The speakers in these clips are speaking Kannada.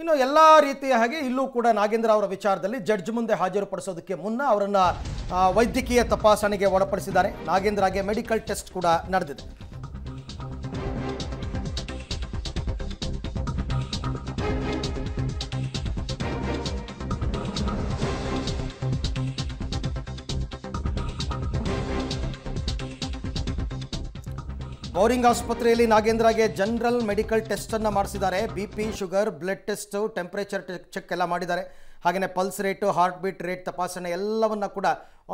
ಇನ್ನು ಎಲ್ಲ ರೀತಿಯ ಹಾಗೆ ಇಲ್ಲೂ ಕೂಡ ನಾಗೇಂದ್ರ ಅವರ ವಿಚಾರದಲ್ಲಿ ಜಡ್ಜ್ ಮುಂದೆ ಹಾಜರುಪಡಿಸೋದಕ್ಕೆ ಮುನ್ನ ಅವರನ್ನು ವೈದ್ಯಕೀಯ ತಪಾಸಣೆಗೆ ಒಳಪಡಿಸಿದ್ದಾರೆ ನಾಗೇಂದ್ರಗೆ ಮೆಡಿಕಲ್ ಟೆಸ್ಟ್ ಕೂಡ ನಡೆದಿದೆ ಬೌರಿಂಗ್ ಆಸ್ಪತ್ರೆಯಲ್ಲಿ ನಾಗೇಂದ್ರಗೆ ಜನರಲ್ ಮೆಡಿಕಲ್ ಟೆಸ್ಟ್ ಅನ್ನು ಮಾಡಿಸಿದ್ದಾರೆ B P sugar blood test temperature check ಎಲ್ಲ ಮಾಡಿದ್ದಾರೆ ಹಾಗೆಯೇ pulse rate heartbeat rate ತಪಾಸಣೆ ಎಲ್ಲವನ್ನು ಕೂಡ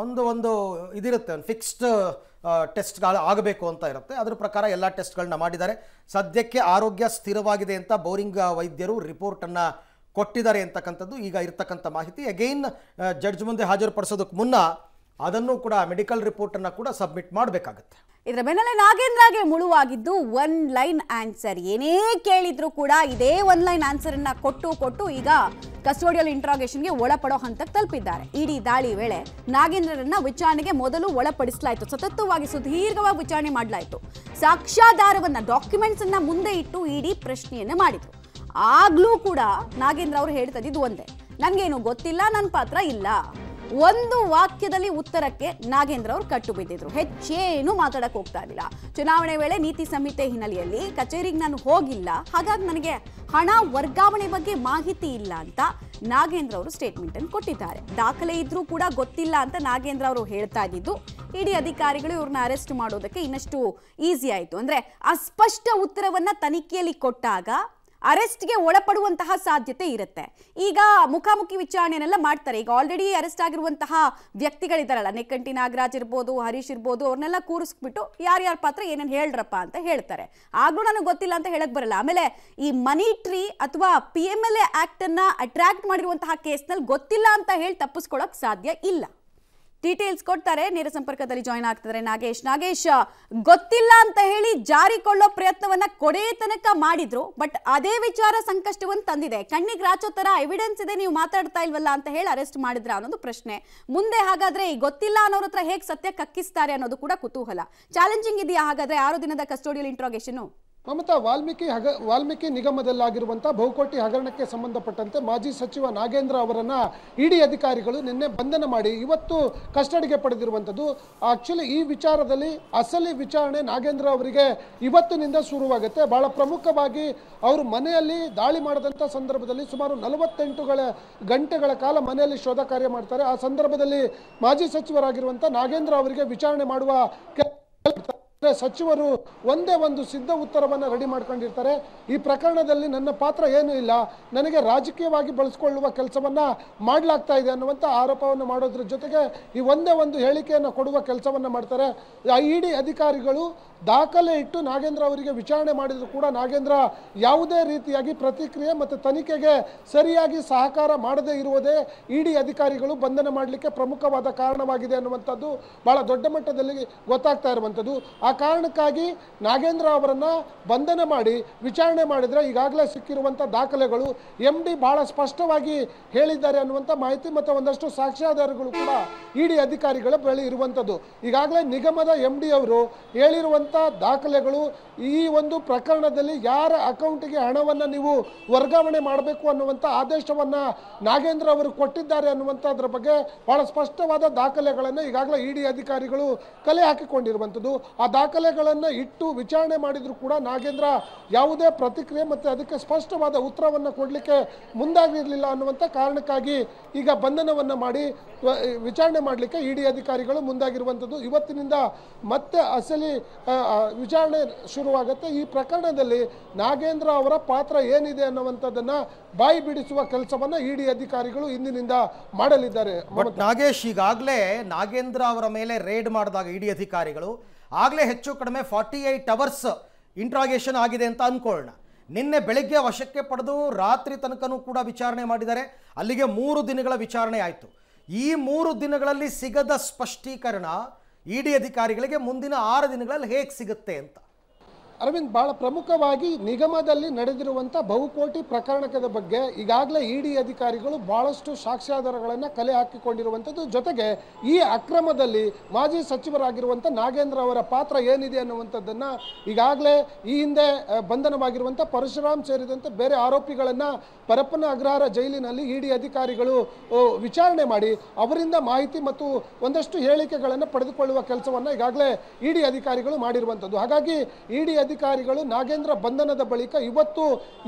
ಒಂದು ಒಂದು ಇದಿರುತ್ತೆ ಒಂದು ಫಿಕ್ಸ್ಡ್ ಟೆಸ್ಟ್ ಆಗಬೇಕು ಅಂತ ಇರುತ್ತೆ ಅದರ ಪ್ರಕಾರ ಎಲ್ಲ ಟೆಸ್ಟ್ಗಳನ್ನ ಮಾಡಿದ್ದಾರೆ ಸದ್ಯಕ್ಕೆ ಆರೋಗ್ಯ ಸ್ಥಿರವಾಗಿದೆ ಅಂತ ಬೌರಿಂಗ್ ವೈದ್ಯರು ರಿಪೋರ್ಟನ್ನು ಕೊಟ್ಟಿದ್ದಾರೆ ಅಂತಕ್ಕಂಥದ್ದು ಈಗ ಇರತಕ್ಕಂಥ ಮಾಹಿತಿ ಅಗೈನ್ ಜಡ್ಜ್ ಮುಂದೆ ಹಾಜರುಪಡಿಸೋದಕ್ಕೆ ಮುನ್ನ ಅದನ್ನು ಕೂಡ ಮೆಡಿಕಲ್ ರಿಪೋರ್ಟ್ ರಿಪೋರ್ಟನ್ನು ಕೂಡ ಸಬ್ಮಿಟ್ ಮಾಡಬೇಕಾಗುತ್ತೆ ಇದರ ಬೆನ್ನಲ್ಲೇ ನಾಗೇಂದ್ರಗೆ ಮುಳುವಾಗಿದ್ದು ಒನ್ ಲೈನ್ ಆನ್ಸರ್ ಏನೇ ಕೇಳಿದ್ರು ಕೂಡ ಇದೇ ಒನ್ ಲೈನ್ ಆನ್ಸರ್ ಅನ್ನ ಕೊಟ್ಟು ಕೊಟ್ಟು ಈಗ ಕಸ್ಟೋಡಿಯಲ್ ಇಂಟ್ರಾಗೇಷನ್ಗೆ ಒಳಪಡೋ ಹಂತಕ್ಕೆ ತಲುಪಿದ್ದಾರೆ ಇಡೀ ದಾಳಿ ವೇಳೆ ನಾಗೇಂದ್ರರನ್ನ ವಿಚಾರಣೆಗೆ ಮೊದಲು ಒಳಪಡಿಸಲಾಯಿತು ಸತತವಾಗಿ ಸುದೀರ್ಘವಾಗಿ ವಿಚಾರಣೆ ಮಾಡಲಾಯಿತು ಸಾಕ್ಷ್ಯಾಧಾರವನ್ನ ಡಾಕ್ಯುಮೆಂಟ್ಸ್ ಅನ್ನ ಮುಂದೆ ಇಟ್ಟು ಇಡೀ ಪ್ರಶ್ನೆಯನ್ನ ಮಾಡಿತು ಆಗ್ಲೂ ಕೂಡ ನಾಗೇಂದ್ರ ಅವರು ಹೇಳ್ತದಿದ್ದು ಒಂದೇ ಒಂದೇ ನನಗೇನು ಗೊತ್ತಿಲ್ಲ ನನ್ನ ಪಾತ್ರ ಇಲ್ಲ ಒಂದು ವಾಕ್ಯದಲ್ಲಿ ಉತ್ತರಕ್ಕೆ ನಾಗೇಂದ್ರ ಅವರು ಕಟ್ಟು ಬಿದ್ದಿದ್ರು ಹೆಚ್ಚೇನು ಮಾತಾಡಕ್ಕೆ ಹೋಗ್ತಾ ಇರಲಿಲ್ಲ ಚುನಾವಣೆ ವೇಳೆ ನೀತಿ ಸಂಹಿತೆ ಹಿನ್ನೆಲೆಯಲ್ಲಿ ಕಚೇರಿಗೆ ನಾನು ಹೋಗಿಲ್ಲ ಹಾಗಾಗಿ ನನಗೆ ಹಣ ವರ್ಗಾವಣೆ ಬಗ್ಗೆ ಮಾಹಿತಿ ಇಲ್ಲ ಅಂತ ನಾಗೇಂದ್ರ ಅವರು ಸ್ಟೇಟ್ಮೆಂಟ್ ಅನ್ನು ಕೊಟ್ಟಿದ್ದಾರೆ ದಾಖಲೆ ಇದ್ರೂ ಕೂಡ ಗೊತ್ತಿಲ್ಲ ಅಂತ ನಾಗೇಂದ್ರ ಅವರು ಹೇಳ್ತಾ ಇದ್ದಿದ್ದು ಇಡೀ ಅಧಿಕಾರಿಗಳು ಇವ್ರನ್ನ ಅರೆಸ್ಟ್ ಮಾಡೋದಕ್ಕೆ ಇನ್ನಷ್ಟು ಈಸಿ ಆಯಿತು ಅಂದರೆ ಅಸ್ಪಷ್ಟ ಉತ್ತರವನ್ನು ತನಿಖೆಯಲ್ಲಿ ಕೊಟ್ಟಾಗ ಅರೆಸ್ಟ್ಗೆ ಒಳಪಡುವಂತಹ ಸಾಧ್ಯತೆ ಇರುತ್ತೆ ಈಗ ಮುಖಾಮುಖಿ ವಿಚಾರಣೆನೆಲ್ಲ ಮಾಡ್ತಾರೆ ಈಗ ಆಲ್ರೆಡಿ ಅರೆಸ್ಟ್ ಆಗಿರುವಂತಹ ವ್ಯಕ್ತಿಗಳಿದ್ದಾರಲ್ಲ ನೆಕ್ಕಂಟಿ ನಾಗರಾಜ್ ಇರ್ಬೋದು ಹರೀಶ್ ಇರ್ಬೋದು ಅವ್ರನ್ನೆಲ್ಲ ಕೂರಿಸ್ಬಿಟ್ಟು ಯಾರ್ಯಾರ ಪಾತ್ರ ಏನೇನು ಹೇಳ್ರಪ್ಪ ಅಂತ ಹೇಳ್ತಾರೆ ಆಗಲೂ ನನಗೆ ಗೊತ್ತಿಲ್ಲ ಅಂತ ಹೇಳಕ್ ಬರಲ್ಲ ಆಮೇಲೆ ಈ ಮನಿ ಟ್ರೀ ಅಥವಾ ಪಿ ಎಮ್ ಎಲ್ ಎ ಆಕ್ಟನ್ನು ಅಟ್ರಾಕ್ಟ್ ಮಾಡಿರುವಂತಹ ಕೇಸ್ನಲ್ಲಿ ಗೊತ್ತಿಲ್ಲ ಅಂತ ಹೇಳಿ ತಪ್ಪಿಸ್ಕೊಳಕ್ ಸಾಧ್ಯ ಇಲ್ಲ ಡೀಟೇಲ್ಸ್ ಕೊಡ್ತಾರೆ ನೇರ ಸಂಪರ್ಕದಲ್ಲಿ ಜಾಯ್ನ್ ಆಗ್ತಾರೆ ನಾಗೇಶ್ ನಾಗೇಶ್ ಗೊತ್ತಿಲ್ಲ ಅಂತ ಹೇಳಿ ಜಾರಿಕೊಳ್ಳೋ ಪ್ರಯತ್ನವನ್ನ ಕೊಡೇ ತನಕ ಮಾಡಿದ್ರು ಬಟ್ ಅದೇ ವಿಚಾರ ಸಂಕಷ್ಟವನ್ನು ತಂದಿದೆ ಕಣ್ಣಿಗೆ ರಾಚೋ ತರ ಎವಿಡೆನ್ಸ್ ಇದೆ ನೀವು ಮಾತಾಡ್ತಾ ಇಲ್ವಲ್ಲ ಅಂತ ಹೇಳಿ ಅರೆಸ್ಟ್ ಮಾಡಿದ್ರ ಅನ್ನೋದು ಪ್ರಶ್ನೆ ಮುಂದೆ ಹಾಗಾದ್ರೆ ಈ ಗೊತ್ತಿಲ್ಲ ಅನ್ನೋರ ಹತ್ರ ಹೇಗೆ ಸತ್ಯ ಕಕ್ಕಿಸ್ತಾರೆ ಅನ್ನೋದು ಕೂಡ ಕುತೂಹಲ ಚಾಲೆಂಜಿಂಗ್ ಇದೆಯಾ ಹಾಗಾದ್ರೆ ಆರು ದಿನದ ಕಸ್ಟೋಡಿಯಲ್ ಇಂಟ್ರೋಗೇಷನ್ ಮಮತಾ ವಾಲ್ಮೀಕಿ ಹಗ ವಾಲ್ಮೀಕಿ ನಿಗಮದಲ್ಲಾಗಿರುವಂಥ ಬಹುಕೋಟಿ ಹಗರಣಕ್ಕೆ ಸಂಬಂಧಪಟ್ಟಂತೆ ಮಾಜಿ ಸಚಿವ ನಾಗೇಂದ್ರ ಅವರನ್ನು ಇಡಿ ಅಧಿಕಾರಿಗಳು ನಿನ್ನೆ ಬಂಧನ ಮಾಡಿ ಇವತ್ತು ಕಸ್ಟಡಿಗೆ ಪಡೆದಿರುವಂಥದ್ದು ಆಕ್ಚುಲಿ ಈ ವಿಚಾರದಲ್ಲಿ ಅಸಲಿ ವಿಚಾರಣೆ ನಾಗೇಂದ್ರ ಅವರಿಗೆ ಇವತ್ತಿನಿಂದ ಶುರುವಾಗುತ್ತೆ ಭಾಳ ಪ್ರಮುಖವಾಗಿ ಅವರು ಮನೆಯಲ್ಲಿ ದಾಳಿ ಮಾಡಿದಂಥ ಸಂದರ್ಭದಲ್ಲಿ ಸುಮಾರು ನಲವತ್ತೆಂಟುಗಳ ಗಂಟೆಗಳ ಕಾಲ ಮನೆಯಲ್ಲಿ ಶೋಧ ಕಾರ್ಯ ಮಾಡ್ತಾರೆ ಆ ಸಂದರ್ಭದಲ್ಲಿ ಮಾಜಿ ಸಚಿವರಾಗಿರುವಂಥ ನಾಗೇಂದ್ರ ಅವರಿಗೆ ವಿಚಾರಣೆ ಮಾಡುವ ಸಚಿವರು ಒಂದೇ ಒಂದು ಸಿದ್ಧ ಉತ್ತರವನ್ನು ರೆಡಿ ಮಾಡ್ಕೊಂಡಿರ್ತಾರೆ ಈ ಪ್ರಕರಣದಲ್ಲಿ ನನ್ನ ಪಾತ್ರ ಏನೂ ಇಲ್ಲ ನನಗೆ ರಾಜಕೀಯವಾಗಿ ಬಳಸಿಕೊಳ್ಳುವ ಕೆಲಸವನ್ನು ಮಾಡಲಾಗ್ತಾ ಇದೆ ಅನ್ನುವಂಥ ಆರೋಪವನ್ನು ಮಾಡೋದ್ರ ಜೊತೆಗೆ ಈ ಒಂದೇ ಒಂದು ಹೇಳಿಕೆಯನ್ನು ಕೊಡುವ ಕೆಲಸವನ್ನು ಮಾಡ್ತಾರೆ ಇ ಡಿ ಅಧಿಕಾರಿಗಳು ದಾಖಲೆ ಇಟ್ಟು ನಾಗೇಂದ್ರ ಅವರಿಗೆ ವಿಚಾರಣೆ ಮಾಡಿದರೂ ಕೂಡ ನಾಗೇಂದ್ರ ಯಾವುದೇ ರೀತಿಯಾಗಿ ಪ್ರತಿಕ್ರಿಯೆ ಮತ್ತು ತನಿಖೆಗೆ ಸರಿಯಾಗಿ ಸಹಕಾರ ಮಾಡದೇ ಇರುವುದೇ ಇಡಿ ಅಧಿಕಾರಿಗಳು ಬಂಧನ ಮಾಡಲಿಕ್ಕೆ ಪ್ರಮುಖವಾದ ಕಾರಣವಾಗಿದೆ ಅನ್ನುವಂಥದ್ದು ಭಾಳ ದೊಡ್ಡ ಮಟ್ಟದಲ್ಲಿ ಗೊತ್ತಾಗ್ತಾ ಇರುವಂಥದ್ದು ಆ ಕಾರಣಕ್ಕಾಗಿ ನಾಗೇಂದ್ರ ಅವರನ್ನು ಬಂಧನ ಮಾಡಿ ವಿಚಾರಣೆ ಮಾಡಿದರೆ ಈಗಾಗಲೇ ಸಿಕ್ಕಿರುವಂಥ ದಾಖಲೆಗಳು ಎಂ ಡಿ ಭಾಳ ಸ್ಪಷ್ಟವಾಗಿ ಹೇಳಿದ್ದಾರೆ ಅನ್ನುವಂಥ ಮಾಹಿತಿ ಮತ್ತು ಒಂದಷ್ಟು ಸಾಕ್ಷ್ಯಾಧಾರಗಳು ಕೂಡ ಇಡಿ e ಅಧಿಕಾರಿಗಳ ಬಳಿ ಇರುವಂಥದ್ದು ಈಗಾಗಲೇ ನಿಗಮದ ಎಂ ಡಿ ಅವರು ಹೇಳಿರುವಂಥ ದಾಖಲೆಗಳು ಈ ಒಂದು ಪ್ರಕರಣದಲ್ಲಿ ಯಾರ ಅಕೌಂಟಿಗೆ ಹಣವನ್ನು ನೀವು ವರ್ಗಾವಣೆ ಮಾಡಬೇಕು ಅನ್ನುವಂಥ ಆದೇಶವನ್ನು ನಾಗೇಂದ್ರ ಅವರು ಕೊಟ್ಟಿದ್ದಾರೆ ಅನ್ನುವಂಥದ್ರ ಬಗ್ಗೆ ಭಾಳ ಸ್ಪಷ್ಟವಾದ ದಾಖಲೆಗಳನ್ನು ಈಗಾಗಲೇ ಇಡಿ e ಅಧಿಕಾರಿಗಳು ಕಲೆ ಹಾಕಿಕೊಂಡಿರುವಂಥದ್ದು ಆ ದಾಖಲೆಗಳನ್ನು ಇಟ್ಟು ವಿಚಾರಣೆ ಮಾಡಿದರೂ ಕೂಡ ನಾಗೇಂದ್ರ ಯಾವುದೇ ಪ್ರತಿಕ್ರಿಯೆ ಮತ್ತು ಅದಕ್ಕೆ ಸ್ಪಷ್ಟವಾದ ಉತ್ತರವನ್ನು ಕೊಡಲಿಕ್ಕೆ ಮುಂದಾಗಿರಲಿಲ್ಲ ಅನ್ನುವಂಥ ಕಾರಣಕ್ಕಾಗಿ ಈಗ ಬಂಧನವನ್ನು ಮಾಡಿ ವಿಚಾರಣೆ ಮಾಡಲಿಕ್ಕೆ ಇಡಿ ಅಧಿಕಾರಿಗಳು ಮುಂದಾಗಿರುವಂಥದ್ದು ಇವತ್ತಿನಿಂದ ಮತ್ತೆ ಅಸಲಿ ವಿಚಾರಣೆ ಶುರುವಾಗುತ್ತೆ ಈ ಪ್ರಕರಣದಲ್ಲಿ ನಾಗೇಂದ್ರ ಅವರ ಪಾತ್ರ ಏನಿದೆ ಅನ್ನುವಂಥದ್ದನ್ನು ಬಾಯಿ ಬಿಡಿಸುವ ಕೆಲಸವನ್ನು ಇಡಿ ಅಧಿಕಾರಿಗಳು ಇಂದಿನಿಂದ ಮಾಡಲಿದ್ದಾರೆ ನಾಗೇಶ್ ಈಗಾಗಲೇ ನಾಗೇಂದ್ರ ಅವರ ಮೇಲೆ ರೇಡ್ ಮಾಡಿದಾಗ ಇಡಿ ಅಧಿಕಾರಿಗಳು ಆಗಲೇ ಹೆಚ್ಚು ಕಡಿಮೆ ಫಾರ್ಟಿ ಏಯ್ಟ್ ಅವರ್ಸ್ ಇಂಟ್ರಾಗೇಷನ್ ಆಗಿದೆ ಅಂತ ಅಂದ್ಕೊಳ್ಳೋಣ ನಿನ್ನೆ ಬೆಳಗ್ಗೆ ವಶಕ್ಕೆ ಪಡೆದು ರಾತ್ರಿ ತನಕನೂ ಕೂಡ ವಿಚಾರಣೆ ಮಾಡಿದ್ದಾರೆ ಅಲ್ಲಿಗೆ ಮೂರು ದಿನಗಳ ವಿಚಾರಣೆ ಆಯಿತು ಈ ಮೂರು ದಿನಗಳಲ್ಲಿ ಸಿಗದ ಸ್ಪಷ್ಟೀಕರಣ ಇ ಡಿ ಅಧಿಕಾರಿಗಳಿಗೆ ಮುಂದಿನ ಆರು ದಿನಗಳಲ್ಲಿ ಹೇಗೆ ಸಿಗುತ್ತೆ ಅಂತ ಅರವಿಂದ್ ಬಹಳ ಪ್ರಮುಖವಾಗಿ ನಿಗಮದಲ್ಲಿ ನಡೆದಿರುವಂಥ ಬಹುಕೋಟಿ ಪ್ರಕರಣದ ಬಗ್ಗೆ ಈಗಾಗಲೇ ಇಡಿ ಅಧಿಕಾರಿಗಳು ಬಹಳಷ್ಟು ಸಾಕ್ಷ್ಯಾಧಾರಗಳನ್ನು ಕಲೆ ಹಾಕಿಕೊಂಡಿರುವಂಥದ್ದು ಜೊತೆಗೆ ಈ ಅಕ್ರಮದಲ್ಲಿ ಮಾಜಿ ಸಚಿವರಾಗಿರುವಂಥ ನಾಗೇಂದ್ರ ಅವರ ಪಾತ್ರ ಏನಿದೆ ಅನ್ನುವಂಥದ್ದನ್ನು ಈಗಾಗಲೇ ಈ ಹಿಂದೆ ಬಂಧನವಾಗಿರುವಂಥ ಪರಶುರಾಮ್ ಸೇರಿದಂತೆ ಬೇರೆ ಆರೋಪಿಗಳನ್ನು ಪರಪ್ಪನ ಅಗ್ರಹಾರ ಜೈಲಿನಲ್ಲಿ ಇಡಿ ಅಧಿಕಾರಿಗಳು ವಿಚಾರಣೆ ಮಾಡಿ ಅವರಿಂದ ಮಾಹಿತಿ ಮತ್ತು ಒಂದಷ್ಟು ಹೇಳಿಕೆಗಳನ್ನು ಪಡೆದುಕೊಳ್ಳುವ ಕೆಲಸವನ್ನು ಈಗಾಗಲೇ ಇಡಿ ಅಧಿಕಾರಿಗಳು ಮಾಡಿರುವಂಥದ್ದು ಹಾಗಾಗಿ ಇಡಿ ಅಧಿಕಾರಿಗಳು ನಾಗೇಂದ್ರ ಬಂಧನದ ಬಳಿಕ ಇವತ್ತು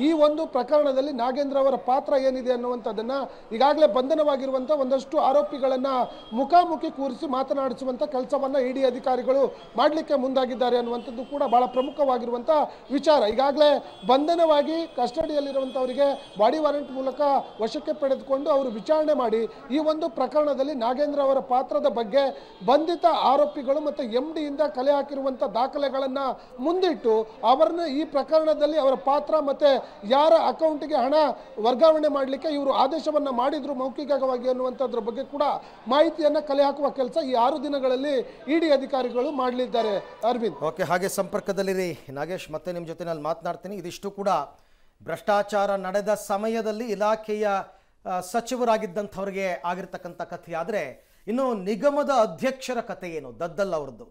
ಈ ಒಂದು ಪ್ರಕರಣದಲ್ಲಿ ನಾಗೇಂದ್ರ ಅವರ ಪಾತ್ರ ಏನಿದೆ ಅನ್ನುವಂಥದ್ದನ್ನು ಈಗಾಗಲೇ ಬಂಧನವಾಗಿರುವಂಥ ಒಂದಷ್ಟು ಆರೋಪಿಗಳನ್ನು ಮುಖಾಮುಖಿ ಕೂರಿಸಿ ಮಾತನಾಡಿಸುವಂಥ ಕೆಲಸವನ್ನು ಇಡಿ ಅಧಿಕಾರಿಗಳು ಮಾಡಲಿಕ್ಕೆ ಮುಂದಾಗಿದ್ದಾರೆ ಅನ್ನುವಂಥದ್ದು ಕೂಡ ಬಹಳ ಪ್ರಮುಖವಾಗಿರುವಂಥ ವಿಚಾರ ಈಗಾಗಲೇ ಬಂಧನವಾಗಿ ಕಸ್ಟಡಿಯಲ್ಲಿರುವಂಥವರಿಗೆ ಬಾಡಿ ವಾರೆಂಟ್ ಮೂಲಕ ವಶಕ್ಕೆ ಪಡೆದುಕೊಂಡು ಅವರು ವಿಚಾರಣೆ ಮಾಡಿ ಈ ಒಂದು ಪ್ರಕರಣದಲ್ಲಿ ನಾಗೇಂದ್ರ ಅವರ ಪಾತ್ರದ ಬಗ್ಗೆ ಬಂಧಿತ ಆರೋಪಿಗಳು ಮತ್ತು ಎಂ ಡಿಯಿಂದ ಕಲೆ ಹಾಕಿರುವಂಥ ದಾಖಲೆಗಳನ್ನು ಮುಂದಿಟ್ಟು ಇತ್ತು ಈ ಪ್ರಕರಣದಲ್ಲಿ ಅವರ ಪಾತ್ರ ಮತ್ತು ಯಾರ ಅಕೌಂಟ್ಗೆ ಹಣ ವರ್ಗಾವಣೆ ಮಾಡಲಿಕ್ಕೆ ಇವರು ಆದೇಶವನ್ನು ಮಾಡಿದರು ಮೌಖಿಕವಾಗಿ ಅನ್ನುವಂಥದ್ರ ಬಗ್ಗೆ ಕೂಡ ಮಾಹಿತಿಯನ್ನು ಕಲೆ ಹಾಕುವ ಕೆಲಸ ಈ ಆರು ದಿನಗಳಲ್ಲಿ ಇಡಿ ಅಧಿಕಾರಿಗಳು ಮಾಡಲಿದ್ದಾರೆ ಅರವಿಂದ್ ಓಕೆ ಹಾಗೆ ಸಂಪರ್ಕದಲ್ಲಿರಿ ನಾಗೇಶ್ ಮತ್ತೆ ನಿಮ್ಮ ಜೊತೆ ನಾನು ಮಾತನಾಡ್ತೀನಿ ಇದಿಷ್ಟು ಕೂಡ ಭ್ರಷ್ಟಾಚಾರ ನಡೆದ ಸಮಯದಲ್ಲಿ ಇಲಾಖೆಯ ಸಚಿವರಾಗಿದ್ದಂಥವ್ರಿಗೆ ಆಗಿರ್ತಕ್ಕಂಥ ಕಥೆಯಾದರೆ ಇನ್ನು ನಿಗಮದ ಅಧ್ಯಕ್ಷರ ಕಥೆ ಏನು ದದ್ದಲ್ ಅವ್ರದ್ದು